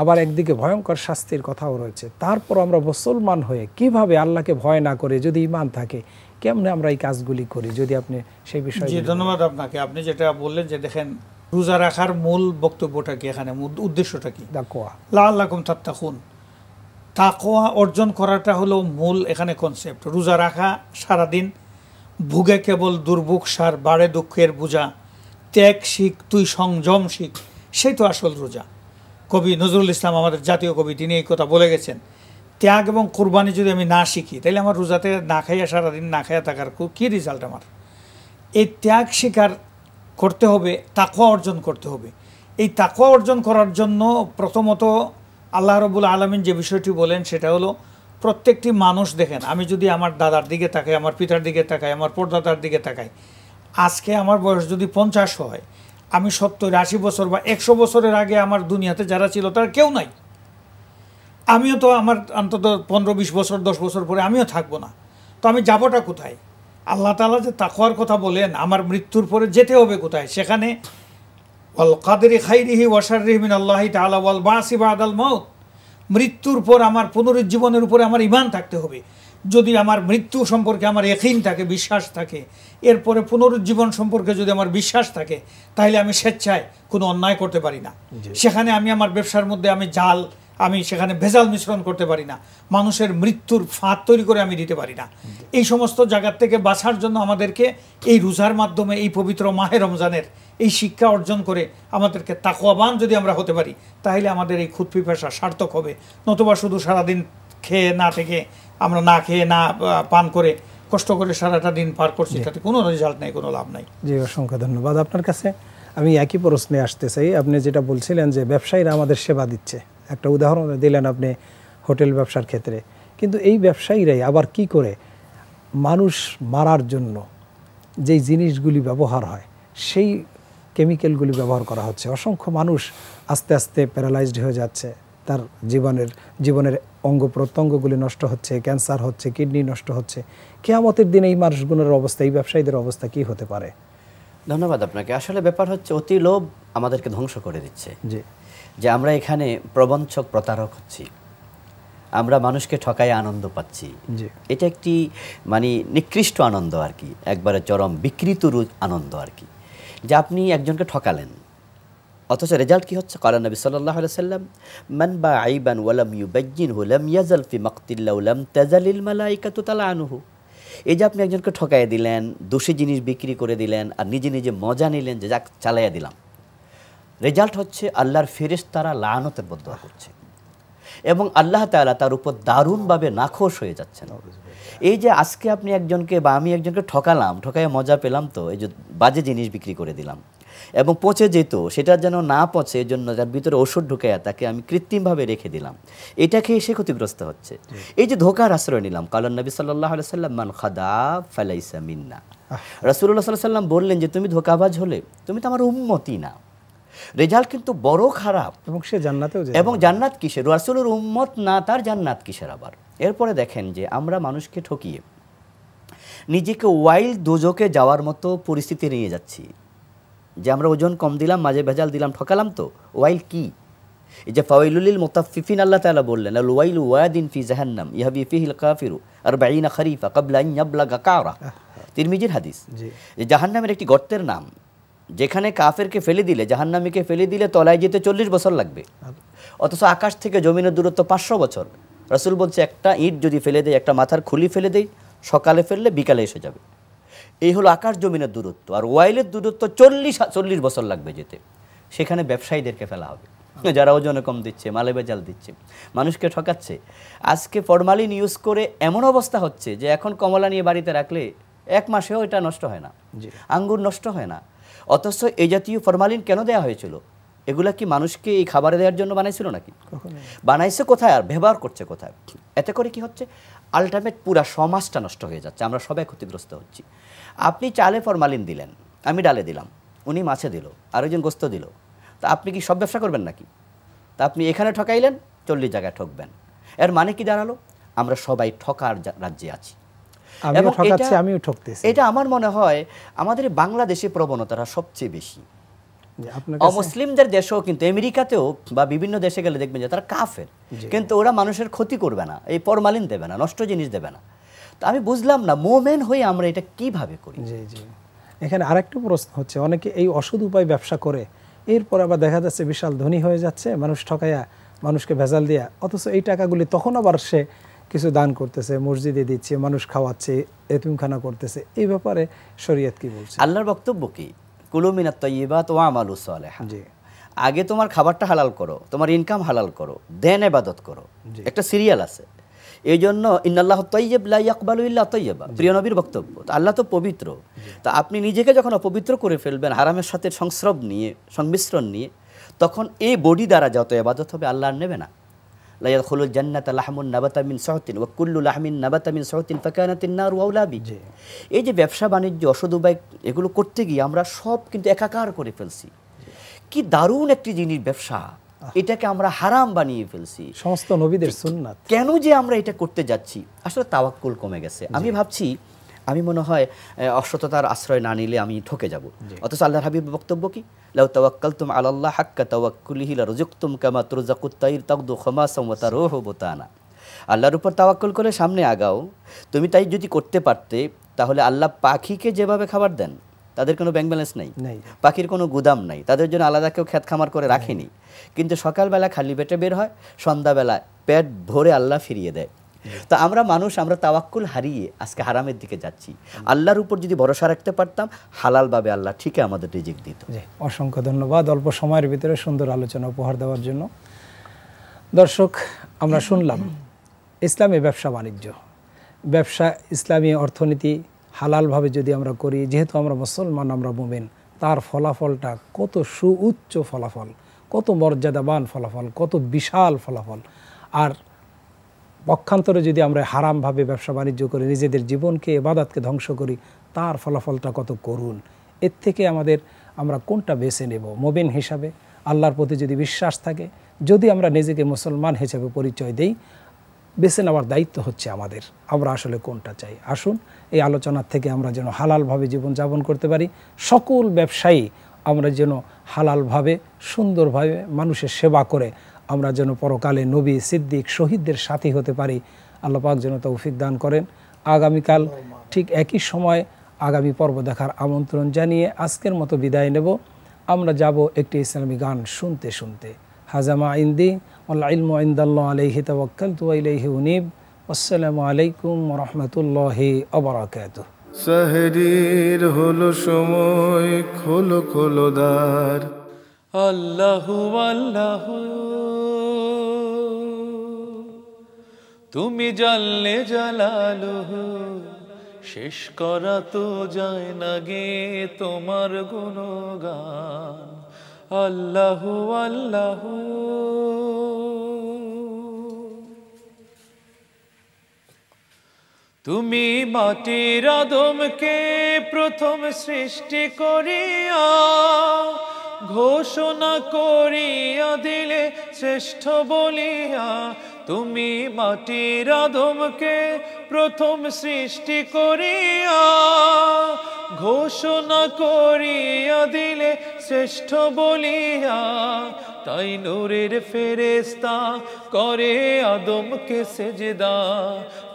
আবার একদিকে ভয়ঙ্কর শাস্তির কথাও রয়েছে তারপর আমরা মুসলমান হয়ে কিভাবে আল্লাহকে ভয় না করে যদি ইমান থাকে কেমনে আমরা এই কাজগুলি করি যদি আপনি সেই বিষয়ে ধন্যবাদ আপনাকে আপনি যেটা বললেন যে দেখেন রোজা রাখার মূল বক্তব্যটা কি এখানে উদ্দেশ্যটা কি তাকোয়া তাকোয়া অর্জন করাটা হলো মূল এখানে কনসেপ্ট রোজা রাখা সারাদিন ভুগে কেবল দুর্ভোগ সার বাড়ে দুঃখের বোঝা ত্যাগ শিখ তুই সংযম শিখ সেই তো আসল রোজা কবি নজরুল ইসলাম আমাদের জাতীয় কবি তিনি এই কথা বলে গেছেন ত্যাগ এবং কোরবানি যদি আমি না শিখি তাহলে আমার রোজাতে না খাইয়া সারাদিন না খাইয়া থাকার কী রেজাল্ট আমার এই ত্যাগ শিকার করতে হবে তাকুয়া অর্জন করতে হবে এই তাকুয়া অর্জন করার জন্য প্রথমত আল্লাহ রবুল আলমিন যে বিষয়টি বলেন সেটা হলো প্রত্যেকটি মানুষ দেখেন আমি যদি আমার দাদার দিকে তাকাই আমার পিতার দিকে তাকাই আমার পরদাদার দিকে তাকাই আজকে আমার বয়স যদি পঞ্চাশ হয় আমি সত্তর আশি বছর বা একশো বছরের আগে আমার দুনিয়াতে যারা ছিল তার কেউ নাই আমিও তো আমার অন্তত পনেরো বিশ বছর দশ বছর পরে আমিও থাকবো না তো আমি যাবোটা কোথায় আল্লাহ তালা যে তাকোয়ার কথা বলেন আমার মৃত্যুর পরে যেতে হবে কোথায় সেখানে ওয়াল কাদেরি খাইরিহি ওয়াসার রিহমিন আল্লাহি তালা ওয়াল বা বা আদাল মত মৃত্যুর পর আমার পুনরুজ্জীবনের উপরে আমার ইমান থাকতে হবে যদি আমার মৃত্যু সম্পর্কে আমার এখিন থাকে বিশ্বাস থাকে এরপরে পুনরুজ্জীবন সম্পর্কে যদি আমার বিশ্বাস থাকে তাহলে আমি স্বেচ্ছায় কোনো অন্যায় করতে পারি না সেখানে আমি আমার ব্যবসার মধ্যে আমি জাল আমি সেখানে ভেজাল মিশ্রণ করতে পারি না মানুষের মৃত্যুর ফাঁদ তৈরি করে আমি দিতে পারি না এই সমস্ত জায়গার থেকে বাঁচার জন্য আমাদেরকে এই রোজার মাধ্যমে এই পবিত্র মাহে রমজানের এই শিক্ষা অর্জন করে আমাদেরকে তাকোয়াবান যদি আমরা হতে পারি তাহলে আমাদের এই ক্ষুদ পিপাসা সার্থক হবে নতুবা শুধু সারাদিন খেয়ে না থেকে আমরা না খেয়ে না পান করে কষ্ট করে সারাটা দিন পার করছি তাতে কোনো রেজাল্ট নেই কোনো লাভ নাই জি অসংখ্য ধন্যবাদ আপনার কাছে আমি একই প্রশ্নে আসতে চাই আপনি যেটা বলছিলেন যে ব্যবসায়ীরা আমাদের সেবা দিচ্ছে একটা উদাহরণ দিলেন আপনি হোটেল ব্যবসার ক্ষেত্রে কিন্তু এই ব্যবসায়ীরাই আবার কি করে মানুষ মারার জন্য যেই জিনিসগুলি ব্যবহার হয় সেই কেমিক্যালগুলি ব্যবহার করা হচ্ছে অসংখ্য মানুষ আস্তে আস্তে প্যারালাইজড হয়ে যাচ্ছে তার জীবনের জীবনের অঙ্গ প্রত্যঙ্গগুলি নষ্ট হচ্ছে ক্যান্সার হচ্ছে কিডনি নষ্ট হচ্ছে কেয়ামতের দিনে এই মানুষগুলোর অবস্থা এই ব্যবসায়ীদের অবস্থা কি হতে পারে ধন্যবাদ আপনাকে আসলে ব্যাপার হচ্ছে অতি লোভ আমাদেরকে ধ্বংস করে দিচ্ছে যে যে আমরা এখানে প্রবঞ্চক প্রতারক হচ্ছি আমরা মানুষকে ঠকায় আনন্দ পাচ্ছি এটা একটি মানে নিকৃষ্ট আনন্দ আর কি একবারে চরম বিকৃত আনন্দ আর কি যে আপনি একজনকে ঠকালেন অথচ রেজাল্ট কী হচ্ছে কালা নবী সাল্লাহ সাল্লাম মান বা আইবান ইউ বেজিন হুলাম ইয়াজাল ফি মাকতিল্লা উলাম তেজালিল মালাইকাতু তালা আনুহু এই যে আপনি একজনকে ঠকাই দিলেন দোষী জিনিস বিক্রি করে দিলেন আর নিজে নিজে মজা নিলেন যে যাক চালাইয়া দিলাম রেজাল্ট হচ্ছে আল্লাহর ফেরেস তারা লানতের বদ করছে এবং আল্লাহ তালা তার উপর দারুণভাবে নাখোশ হয়ে যাচ্ছেন এই যে আজকে আপনি একজনকে বা আমি একজনকে ঠকালাম ঠকায় মজা পেলাম তো এই যে বাজে জিনিস বিক্রি করে দিলাম এবং পচে যেত সেটা যেন না পচে জন্য যার ভিতরে ওষুধ ঢুকে তাকে আমি কৃত্রিমভাবে রেখে দিলাম এটা খেয়ে সে ক্ষতিগ্রস্ত হচ্ছে এই যে ধোকার আশ্রয় নিলাম কালান নবী সাল্লাহ সাল্লাম মান খাদা ফালাইসা মিন্না রাসুল্লাহ সাল্লাহ সাল্লাম বললেন যে তুমি ধোকাবাজ হলে তুমি তো আমার উন্মতি না রেজাল্ট কিন্তু বড় খারাপ এবং সে জান্নাতেও এবং জান্নাত কিসের রাসুলের উম্মত না তার জান্নাত কিসের আবার এরপরে দেখেন যে আমরা মানুষকে ঠকিয়ে নিজেকে ওয়াইল্ড দুজকে যাওয়ার মতো পরিস্থিতি নিয়ে যাচ্ছি যে আমরা ওজন কম দিলাম মাঝে ভেজাল দিলাম ঠকালাম তো ওয়াইল কি যে ফাওয়াইলুলিল মোতাফিফিন আল্লাহ তাআলা বললেন আল ওয়াইল ওয়াদিন ফি জাহান্নাম ইহাবি ফিহিল কাফিরু 40 খরিফা ক্বাবলা আন ইয়াবলা গাকারা তিরমিজির হাদিস যে জাহান্নামের একটি গর্তের নাম যেখানে কাফেরকে ফেলে দিলে জাহান্নামীকে ফেলে দিলে তলায় যেতে চল্লিশ বছর লাগবে আচ্ছা। অথচ আকাশ থেকে জমিনের দূরত্ব পাঁচশো বছর রসুল বলছে একটা ইট যদি ফেলে দেয় একটা মাথার খুলি ফেলে দেয় সকালে ফেললে বিকালে এসে যাবে এই হলো আকাশ জমিনের দূরত্ব আর ওয়াইলের দূরত্ব চল্লিশ চল্লিশ বছর লাগবে যেতে সেখানে ব্যবসায়ীদেরকে ফেলা হবে যারা ওজনে কম দিচ্ছে মালে বেজাল দিচ্ছে মানুষকে ঠকাচ্ছে আজকে ফরমালিন ইউজ করে এমন অবস্থা হচ্ছে যে এখন কমলা নিয়ে বাড়িতে রাখলে এক মাসেও এটা নষ্ট হয় না আঙ্গুর নষ্ট হয় না অথচ এই জাতীয় ফরমালিন কেন দেয়া হয়েছিল এগুলা কি মানুষকে এই খাবারে দেওয়ার জন্য বানাইছিল নাকি বানাইছে কোথায় আর ব্যবহার করছে কোথায় এতে করে কি হচ্ছে আলটিমেট পুরা সমাজটা নষ্ট হয়ে যাচ্ছে আমরা সবাই ক্ষতিগ্রস্ত হচ্ছি আপনি চালে ফরমালিন দিলেন আমি ডালে দিলাম উনি মাছে দিল আরেকজন গোস্ত দিল তা আপনি কি সব ব্যবসা করবেন নাকি তা আপনি এখানে ঠকাইলেন চল্লিশ জায়গায় ঠকবেন এর মানে কি দাঁড়ালো আমরা সবাই ঠকার রাজ্যে আছি এটা আমার মনে হয় আমাদের বাংলাদেশে প্রবণতাটা সবচেয়ে বেশি অমুসলিমদের দেশেও কিন্তু আমেরিকাতেও বা বিভিন্ন দেশে গেলে দেখবেন যে তারা কাফের কিন্তু ওরা মানুষের ক্ষতি করবে না এই পরমালিন দেবে না নষ্ট জিনিস দেবে না তো আমি বুঝলাম না মোমেন হয়ে আমরা এটা কিভাবে করি এখানে আরেকটা প্রশ্ন হচ্ছে অনেকে এই অসুদ উপায় ব্যবসা করে এরপর আবার দেখা যাচ্ছে বিশাল ধনী হয়ে যাচ্ছে মানুষ ঠকাইয়া মানুষকে ভেজাল দেওয়া অথচ এই টাকাগুলি তখন আবার সে কিছু দান করতেছে মসজিদে দিচ্ছে মানুষ খাওয়াচ্ছে এতিমখানা করতেছে এই ব্যাপারে শরীয়ত কি বলছে আল্লাহর বক্তব্য কি কুলুমিনাত তৈবা তো আমালু সালেহা আগে তোমার খাবারটা হালাল করো তোমার ইনকাম হালাল করো দেন এবাদত করো একটা সিরিয়াল আছে এই জন্য ইন্নাল্লাহ তৈয়ব লাইয়াকবাল ইল্লা তৈয়বা প্রিয়নবীর বক্তব্য তো আল্লাহ তো পবিত্র তা আপনি নিজেকে যখন অপবিত্র করে ফেলবেন হারামের সাথে সংস্রব নিয়ে সংমিশ্রণ নিয়ে তখন এই বডি দ্বারা যত এবাদত হবে আল্লাহ নেবে না লাইয়াদখুলুল জান্নাত লাহমুন নাবাতামিন সহতিন ওয়াকুল্লু লাহমিন নাবাতামিন সহতিন ফাকানাতিন নার ওয়াউলাবি এই যে ব্যবসা বাণিজ্য অসদ উপায় এগুলো করতে গিয়ে আমরা সব কিন্তু একাকার করে ফেলছি কি দারুণ একটি জিনিস ব্যবসা এটাকে আমরা হারাম বানিয়ে ফেলছি সমস্ত নবীদের সুন্নাত কেন যে আমরা এটা করতে যাচ্ছি আসলে তাওয়াক্কুল কমে গেছে আমি ভাবছি আমি মনে হয় অসততার আশ্রয় না নিলে আমি ঠকে যাব অথচ আল্লাহর হাবিব বক্তব্য কি লাউ তুম আল্লাহ হাক্কা তাওয়াক্কুলিহি লারযুকতুম কামা তুরযাকুত তাইর তাগদু খামাসাম ওয়া বুতানা আল্লাহর উপর তাওয়াক্কল করে সামনে আগাও তুমি তাই যদি করতে পারতে তাহলে আল্লাহ পাখিকে যেভাবে খাবার দেন তাদের কোনো ব্যাংক ব্যালেন্স নেই পাখির কোনো গুদাম নাই তাদের জন্য আলাদা কেউ খ্যাত খামার করে রাখেনি হ্যাঁ। কিন্তু সকালবেলা খালি পেটে বের হয় সন্ধ্যাবেলা পেট ভরে আল্লাহ ফিরিয়ে দেয় তো আমরা মানুষ আমরা তাওয়াক্কুল হারিয়ে আজকে হারামের দিকে যাচ্ছি আল্লাহর উপর যদি ভরসা রাখতে পারতাম হালালভাবে আল্লাহ ঠিকই আমাদের রিজিক দিত অসংখ্য ধন্যবাদ অল্প সময়ের ভিতরে সুন্দর আলোচনা উপহার দেওয়ার জন্য দর্শক আমরা শুনলাম ইসলামী ব্যবসা বাণিজ্য ব্যবসা ইসলামী অর্থনীতি হালালভাবে যদি আমরা করি যেহেতু আমরা মুসলমান আমরা মোমেন তার ফলাফলটা কত সুউচ্চ ফলাফল কত মর্যাদাবান ফলাফল কত বিশাল ফলাফল আর পক্ষান্তরে যদি আমরা হারামভাবে ব্যবসা বাণিজ্য করে নিজেদের জীবনকে এবাদাতকে ধ্বংস করি তার ফলাফলটা কত করুন এর থেকে আমাদের আমরা কোনটা বেছে নেব মোবিন হিসাবে আল্লাহর প্রতি যদি বিশ্বাস থাকে যদি আমরা নিজেকে মুসলমান হিসেবে পরিচয় দেই বেছে নেওয়ার দায়িত্ব হচ্ছে আমাদের আমরা আসলে কোনটা চাই আসুন এই আলোচনার থেকে আমরা যেন হালালভাবে জীবনযাপন করতে পারি সকল ব্যবসায়ী আমরা যেন হালালভাবে সুন্দরভাবে মানুষের সেবা করে আমরা যেন পরকালে নবী সিদ্দিক শহীদদের সাথী হতে পারি আল্লাহ পাক যেন তৌফিক দান করেন আগামীকাল ঠিক একই সময় আগামী পর্ব দেখার আমন্ত্রণ জানিয়ে আজকের মতো বিদায় নেব আমরা যাব একটি ইসলামী গান শুনতে শুনতে হাজামা ইন্দি আল্লাহ ইন্দাল্লাহ আলহি তবাক্কাল তুয়াইলহি উনিব আসসালামু আলাইকুম রহমতুল্লাহি অবরাকাত সাহরির হলো সময় খোলো খোলো দার আল্লাহু আল্লাহু তুমি জানলে জালালুহু শেষ করা তো যায় না গে তোমার গান আল্লাহু আল্লাহ তুমি মাটির আদমকে প্রথম সৃষ্টি করিয়া ঘোষণা করিয়া দিলে শ্রেষ্ঠ বলিয়া তুমি মাটির আধমকে প্রথম সৃষ্টি করিয়া ঘোষণা করিয়া দিলে শ্রেষ্ঠ বলিয়া তাই নূরের ফেরেস্তা করে আদমকে সেজেদা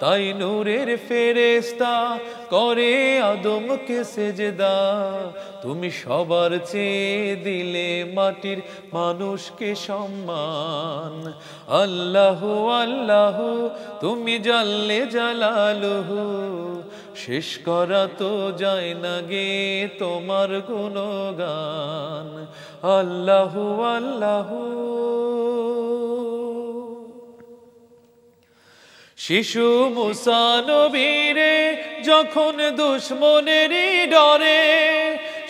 তাই নূরের ফেরেস্তা করে আদমকে সেজেদা তুমি সবার চেয়ে দিলে মাটির মানুষকে সম্মান আল্লাহ আল্লাহ তুমি জাল্লে জালালুহু শেষ করা তো যায় না গে তোমার কোনো গান আল্লাহু আল্লাহু শিশু মুসানবীরে যখন দুশ্মনের ডরে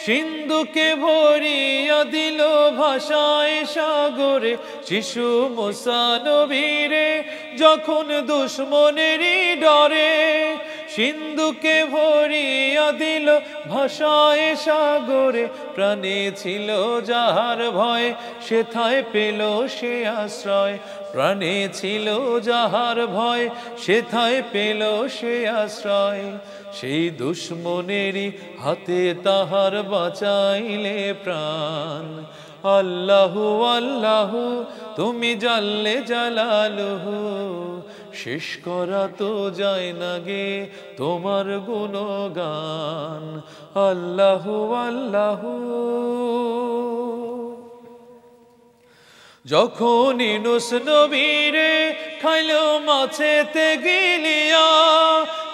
সিন্ধুকে ভরিয়া দিল ভাষায় সাগরে শিশু মুসানবীরে যখন দুশ্মনের ডরে সিন্ধুকে ভরিয়া দিল ভাষায় সাগরে প্রাণে ছিল যাহার ভয় সেথায় পেল সে আশ্রয় প্রাণে ছিল যাহার ভয় সেথায় পেল সে আশ্রয় সেই দুশ্মনেরই হাতে তাহার বাঁচাইলে প্রাণ আল্লাহু আল্লাহু তুমি জাল্লে জালালুহু শেষ করা তো যায় না গে তোমার গুণগান আল্লাহ আল্লাহ যখন ইনুস নবীরে খাইল মাছেতে গিলিয়া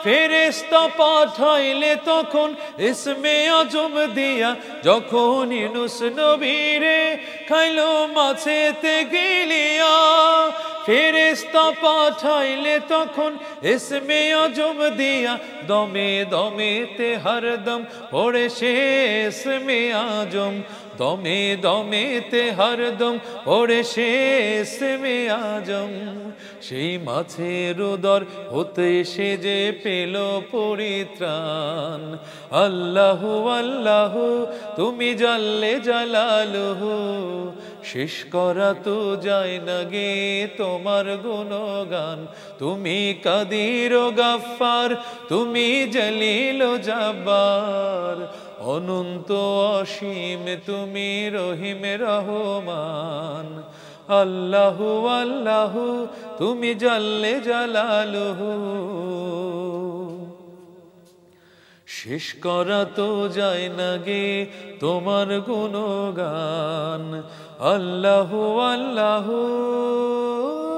ফেরেস্তা পাঠাইলে তখন ইসমে আজম দিয়া যখন ইনুস নবীরে খাইলো মাছেতে গিলিয়া ফেরেস্তা পাঠাইলে তখন ইসমে আজম দিয়া দমে দমেতে হরদম ওড়ে সে ইসমে আজম দমে দমে তে হরদম ওরে সে সেমে আজম সেই মাছের উদর হতে সে যে পেল পরিত্রাণ আল্লাহ আল্লাহ তুমি জাল্লে জালালহ শেষ করা তো যায় না গে তোমার গুণগান তুমি কাদির গাফার তুমি জলিল জাব্বার অনন্ত অসীম তুমি রহিমে রহমান আল্লাহু আল্লাহু তুমি জাল্লে জালালুহু শেষ করা তো যায় না গে তোমার গুণগান আল্লাহু আল্লাহু